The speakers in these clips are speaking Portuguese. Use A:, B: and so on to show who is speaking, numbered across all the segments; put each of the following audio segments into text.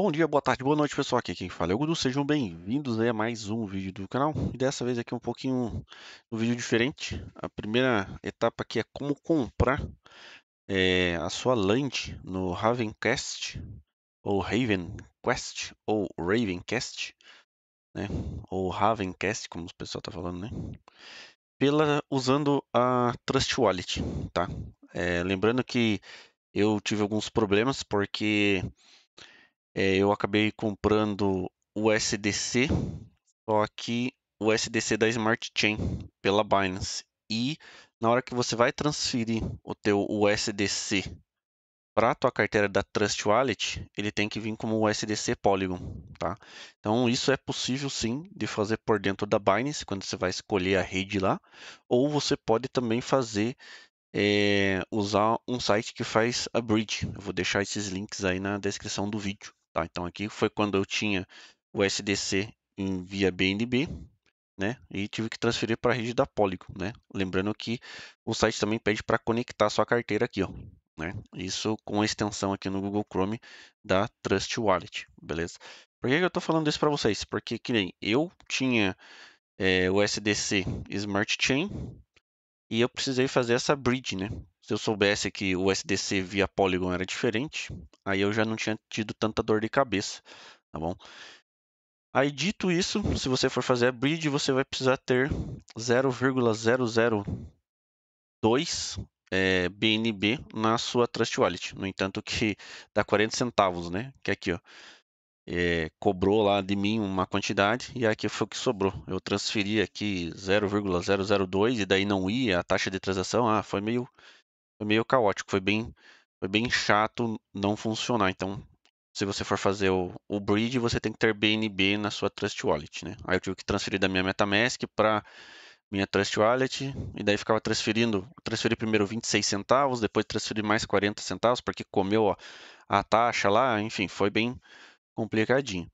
A: Bom dia, boa tarde, boa noite pessoal, aqui é quem fala é o Gudu, sejam bem-vindos a mais um vídeo do canal e dessa vez aqui um pouquinho um vídeo diferente, a primeira etapa aqui é como comprar é, a sua land no Ravencast ou Ravencast, ou Ravencast né? ou Ravencast como o pessoal tá falando né pela usando a Trust Wallet tá é, lembrando que eu tive alguns problemas porque é, eu acabei comprando o SDC, só que o SDC da Smart Chain pela Binance. E na hora que você vai transferir o teu USDC para a tua carteira da Trust Wallet, ele tem que vir como USDC Polygon, tá? Então isso é possível sim de fazer por dentro da Binance quando você vai escolher a rede lá, ou você pode também fazer é, usar um site que faz a bridge. Eu vou deixar esses links aí na descrição do vídeo. Tá? Então aqui foi quando eu tinha o SDC em via BNB, né? E tive que transferir para a rede da Polygon, né? Lembrando que o site também pede para conectar sua carteira aqui, ó, né? Isso com a extensão aqui no Google Chrome da Trust Wallet, beleza? Por que, que eu estou falando isso para vocês? Porque que nem eu tinha é, o SDC Smart Chain e eu precisei fazer essa bridge, né? Se eu soubesse que o SDC via Polygon era diferente, aí eu já não tinha tido tanta dor de cabeça, tá bom? Aí dito isso, se você for fazer a bridge, você vai precisar ter 0,002 é, BNB na sua Trust Wallet. No entanto, que dá 40 centavos, né? Que é aqui, ó. É, cobrou lá de mim uma quantidade e aqui foi o que sobrou. Eu transferi aqui 0,002 e daí não ia a taxa de transação. Ah, foi meio foi meio caótico, foi bem, foi bem chato não funcionar. Então, se você for fazer o, o bridge, você tem que ter BNB na sua Trust Wallet, né? Aí eu tive que transferir da minha MetaMask para minha Trust Wallet e daí ficava transferindo, transferi primeiro 26 centavos, depois transferi mais 40 centavos porque comeu ó, a taxa lá, enfim, foi bem complicadinho.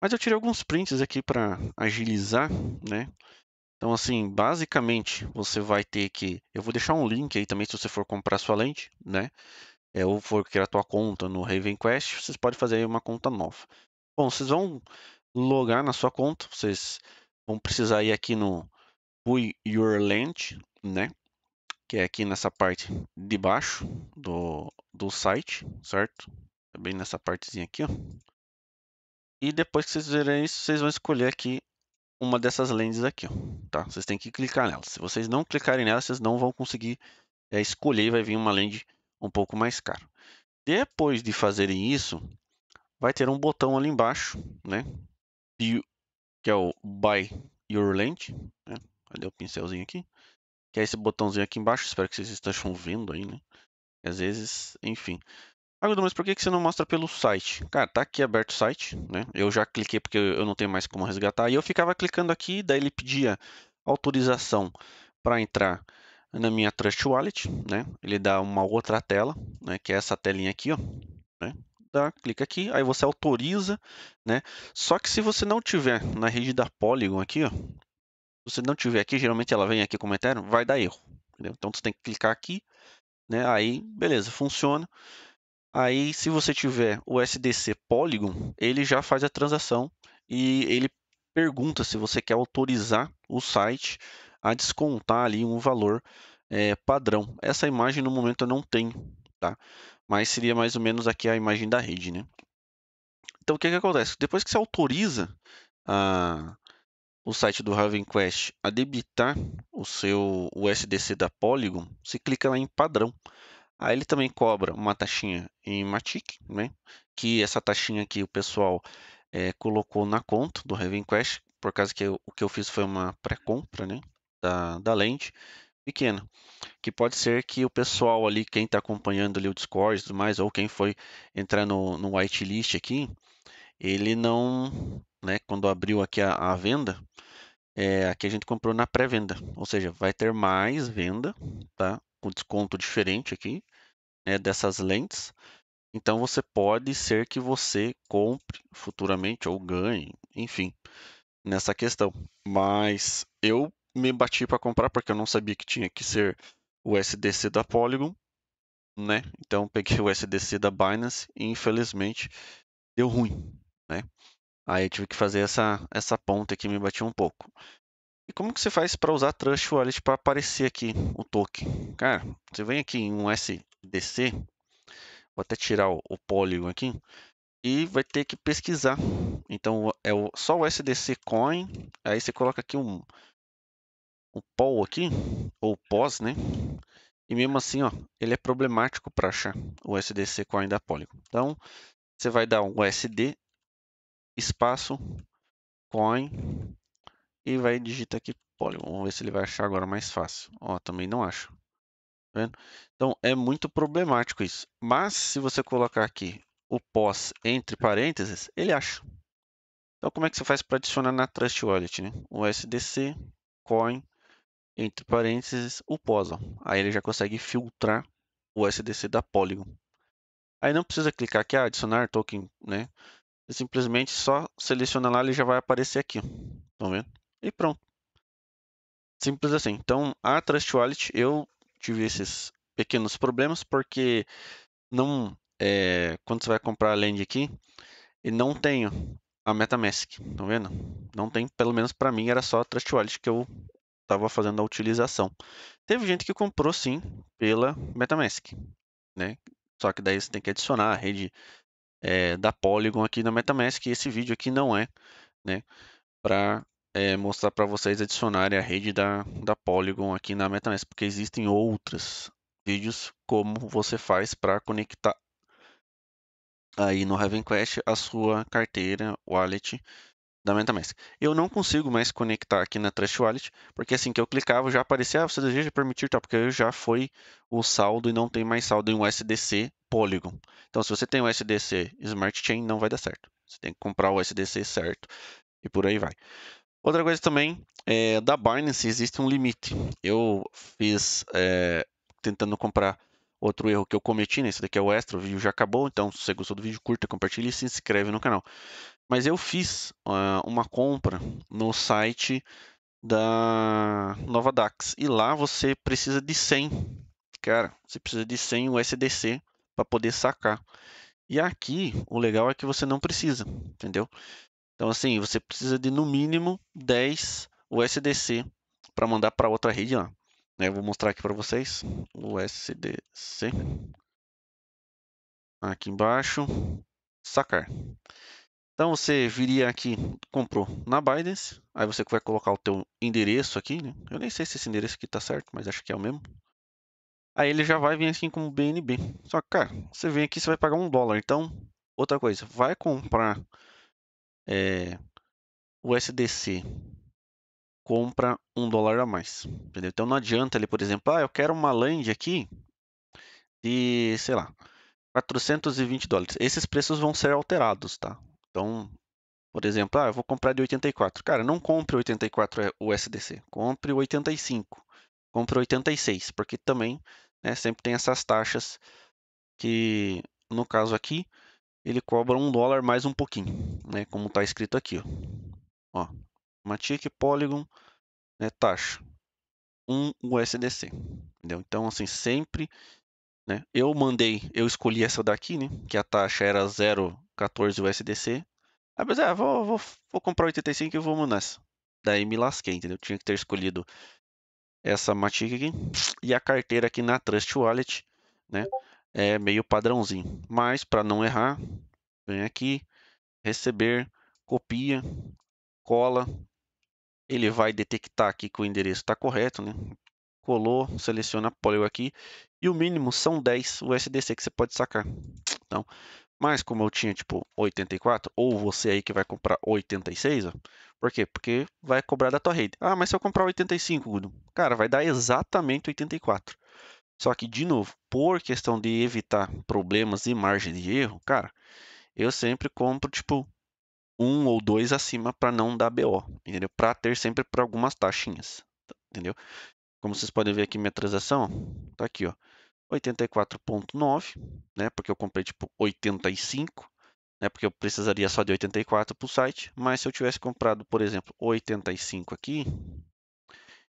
A: Mas eu tirei alguns prints aqui para agilizar, né? Então, assim, basicamente você vai ter que. Eu vou deixar um link aí também se você for comprar sua lente, né? É, ou for criar sua conta no Ravenquest, vocês podem fazer aí uma conta nova. Bom, vocês vão logar na sua conta, vocês vão precisar ir aqui no Buy Your Lente, né? Que é aqui nessa parte de baixo do, do site, certo? É bem nessa partezinha aqui, ó. E depois que vocês fizerem isso, vocês vão escolher aqui uma dessas lentes aqui, ó, tá? Vocês têm que clicar nelas. Se vocês não clicarem nelas, vocês não vão conseguir é, escolher vai vir uma lente um pouco mais cara. Depois de fazerem isso, vai ter um botão ali embaixo, né? Que é o Buy Your Lente, né? Cadê o pincelzinho aqui? Que é esse botãozinho aqui embaixo, espero que vocês estejam vendo aí, né? Às vezes, enfim, Agora, ah, mas por que você não mostra pelo site? Cara, tá aqui aberto o site, né? Eu já cliquei porque eu não tenho mais como resgatar. E eu ficava clicando aqui, daí ele pedia autorização para entrar na minha Trust Wallet, né? Ele dá uma outra tela, né? Que é essa telinha aqui, ó. Né? Dá, clica aqui, aí você autoriza, né? Só que se você não tiver na rede da Polygon aqui, ó. Se você não tiver aqui, geralmente ela vem aqui Ethereum, vai dar erro. Entendeu? Então você tem que clicar aqui, né? Aí, beleza, funciona. Aí, se você tiver o SDC Polygon, ele já faz a transação e ele pergunta se você quer autorizar o site a descontar ali um valor é, padrão. Essa imagem no momento eu não tenho, tá? Mas seria mais ou menos aqui a imagem da rede, né? Então o que, que acontece? Depois que você autoriza a, ah, o site do Ravenquest a debitar o seu SDC da Polygon, você clica lá em padrão. Aí ele também cobra uma taxinha em Matic, né? que essa taxinha aqui o pessoal é, colocou na conta do Ravenquest, por causa que eu, o que eu fiz foi uma pré-compra né? da, da lente pequena, que pode ser que o pessoal ali, quem está acompanhando ali o Discord e tudo mais, ou quem foi entrar no, no whitelist aqui, ele não, né, quando abriu aqui a, a venda, é, aqui a gente comprou na pré-venda, ou seja, vai ter mais venda, tá? Com desconto diferente aqui né, dessas lentes. Então você pode ser que você compre futuramente ou ganhe, enfim, nessa questão. Mas eu me bati para comprar porque eu não sabia que tinha que ser o SDC da Polygon, né? Então peguei o SDC da Binance e infelizmente deu ruim, né? Aí tive que fazer essa essa ponta que me bati um pouco. E como que você faz para usar Trust Wallet para aparecer aqui o token? Cara, você vem aqui em um S descer, vou até tirar o, o aqui, e vai ter que pesquisar. Então é o, só o SDC coin, aí você coloca aqui um, um POL aqui, ou POS, né? E mesmo assim, ó, ele é problemático para achar o SDC coin da Polygon. Então, você vai dar um SD espaço coin e vai digitar aqui Polygon. Vamos ver se ele vai achar agora mais fácil. Ó, também não acho. Tá vendo? Então é muito problemático isso. Mas se você colocar aqui o pós entre parênteses, ele acha. Então como é que você faz para adicionar na Trust Wallet? Né? O SDC, coin, entre parênteses, o pós. Ó. Aí ele já consegue filtrar o SDC da Polygon. Aí não precisa clicar aqui, ah, adicionar token, né? Você simplesmente só seleciona lá, ele já vai aparecer aqui. Estão tá vendo? E pronto. Simples assim. Então, a Trust Wallet, eu tive esses pequenos problemas porque não é, quando você vai comprar a land aqui, e não tenho a MetaMask, tá vendo? Não tem, pelo menos para mim era só a Trust Wallet que eu estava fazendo a utilização. Teve gente que comprou sim pela MetaMask, né? Só que daí você tem que adicionar a rede é, da Polygon aqui na MetaMask. E esse vídeo aqui não é, né? Para é, mostrar para vocês adicionarem a rede da, da Polygon aqui na MetaMask, porque existem outros vídeos como você faz para conectar aí no Ravenquest a sua carteira wallet da MetaMask. Eu não consigo mais conectar aqui na Trust Wallet, porque assim que eu clicava já aparecia, ah, você deseja permitir, tá? Porque já foi o saldo e não tem mais saldo em USDC Polygon. Então, se você tem o USDC Smart Chain, não vai dar certo. Você tem que comprar o USDC certo e por aí vai. Outra coisa também, é, da Binance existe um limite. Eu fiz é, tentando comprar outro erro que eu cometi, né? daqui é o extra, o vídeo já acabou, então se você gostou do vídeo, curta, compartilha e se inscreve no canal. Mas eu fiz uh, uma compra no site da Nova DAX e lá você precisa de 100. Cara, você precisa de 100 USDC para poder sacar. E aqui o legal é que você não precisa, entendeu? Então, assim, você precisa de no mínimo 10 USDC para mandar para outra rede lá. Né? Eu vou mostrar aqui para vocês o USDC. Aqui embaixo, sacar. Então você viria aqui, comprou na Binance, aí você vai colocar o teu endereço aqui, né? Eu nem sei se esse endereço aqui tá certo, mas acho que é o mesmo. Aí ele já vai vir aqui assim como BNB. Só que, cara, você vem aqui, você vai pagar um dólar. Então, outra coisa, vai comprar é, o SDC compra um dólar a mais. Entendeu? Então não adianta ele, por exemplo, ah, eu quero uma land aqui de, sei lá, 420 dólares. Esses preços vão ser alterados, tá? Então, por exemplo, ah, eu vou comprar de 84. Cara, não compre 84 USDC, eh, compre 85, compre 86, porque também né, sempre tem essas taxas que, no caso aqui, ele cobra um dólar mais um pouquinho, né? Como está escrito aqui, ó. ó Matic, Polygon, né, taxa, 1 um USDC, entendeu? Então, assim, sempre, né? Eu mandei, eu escolhi essa daqui, né? Que a taxa era 0,14 USDC. Ah, mas, é, vou, vou, vou comprar 85 e vou nessa. Daí me lasquei, entendeu? Tinha que ter escolhido essa Matic aqui e a carteira aqui na Trust Wallet, né? é meio padrãozinho. Mas para não errar, vem aqui, receber, copia, cola. Ele vai detectar aqui que o endereço está correto, né? Colou, seleciona polio aqui. E o mínimo são 10 USDC que você pode sacar. Então, mas como eu tinha tipo 84, ou você aí que vai comprar 86, ó, por quê? Porque vai cobrar da tua rede. Ah, mas se eu comprar 85, Gudo, cara, vai dar exatamente 84. Só que, de novo, por questão de evitar problemas e margem de erro, cara, eu sempre compro, tipo, um ou dois acima para não dar BO, entendeu? Para ter sempre para algumas taxinhas, tá, entendeu? Como vocês podem ver aqui minha transação, tá aqui, ó, 84.9, né? Porque eu comprei tipo 85, né? Porque eu precisaria só de 84 para o site, mas se eu tivesse comprado, por exemplo, 85 aqui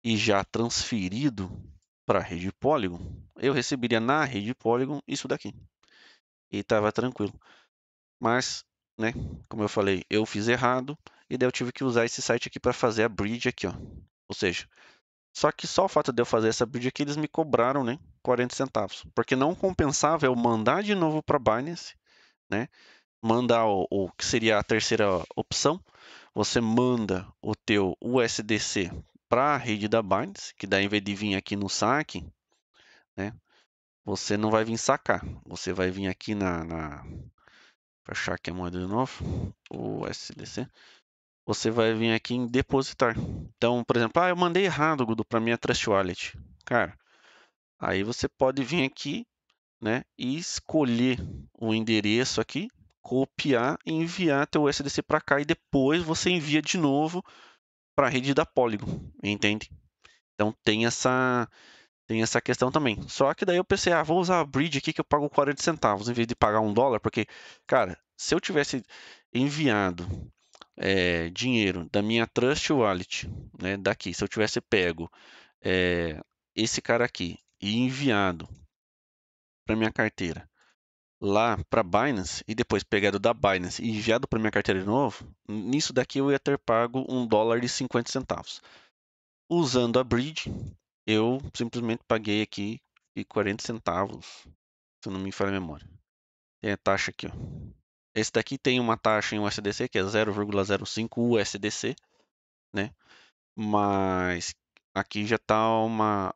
A: e já transferido para a rede Polygon, eu receberia na rede Polygon isso daqui. E estava tranquilo. Mas, né, como eu falei, eu fiz errado e daí eu tive que usar esse site aqui para fazer a bridge aqui, ó. Ou seja, só que só o fato de eu fazer essa bridge aqui, eles me cobraram, né, 40 centavos, porque não compensava eu mandar de novo para Binance, né? Mandar o, o que seria a terceira opção, você manda o teu USDC para a rede da Binance, que daí em vez de vir aqui no saque, né, você não vai vir sacar, você vai vir aqui na, na achar que é moeda de novo, o SDC, você vai vir aqui em depositar. Então, por exemplo, ah, eu mandei errado, Gudo, para minha Trust Wallet. Cara, aí você pode vir aqui, né, e escolher o endereço aqui, copiar e enviar teu SDC para cá e depois você envia de novo para a rede da Polygon, entende? Então tem essa tem essa questão também. Só que daí eu pensei, ah, vou usar a bridge aqui que eu pago 40 centavos em vez de pagar um dólar, porque, cara, se eu tivesse enviado é, dinheiro da minha Trust Wallet, né, daqui, se eu tivesse pego é, esse cara aqui e enviado para minha carteira lá para Binance e depois pegado da Binance e enviado para minha carteira de novo, nisso daqui eu ia ter pago um dólar e 50 centavos. Usando a Bridge, eu simplesmente paguei aqui e 40 centavos, se não me falha a memória. Tem a taxa aqui, ó. Esse daqui tem uma taxa em USDC que é 0,05 USDC, né? Mas aqui já tá uma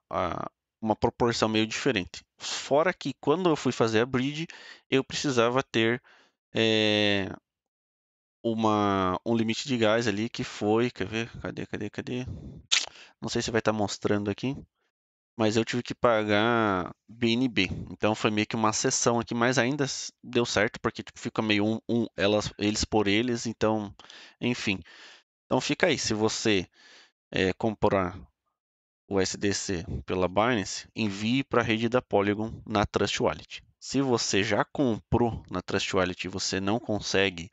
A: uma proporção meio diferente. Fora que quando eu fui fazer a bridge, eu precisava ter é, uma, um limite de gás ali que foi. Quer ver? Cadê, cadê, cadê? Não sei se vai estar tá mostrando aqui. Mas eu tive que pagar BNB. Então foi meio que uma sessão aqui, mas ainda deu certo, porque tipo, fica meio um, um elas, eles por eles. Então, enfim. Então fica aí. Se você é, comprar o SDC pela Binance, envie para a rede da Polygon na Trust Wallet. Se você já comprou na Trust Wallet e você não consegue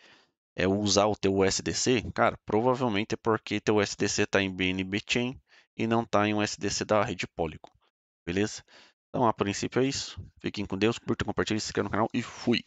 A: é, usar o teu USDC, cara, provavelmente é porque teu USDC está em BNB Chain e não está em um USDC da rede Polygon, beleza? Então, a princípio é isso. Fiquem com Deus, curta, compartilhe, se inscreva no canal e fui!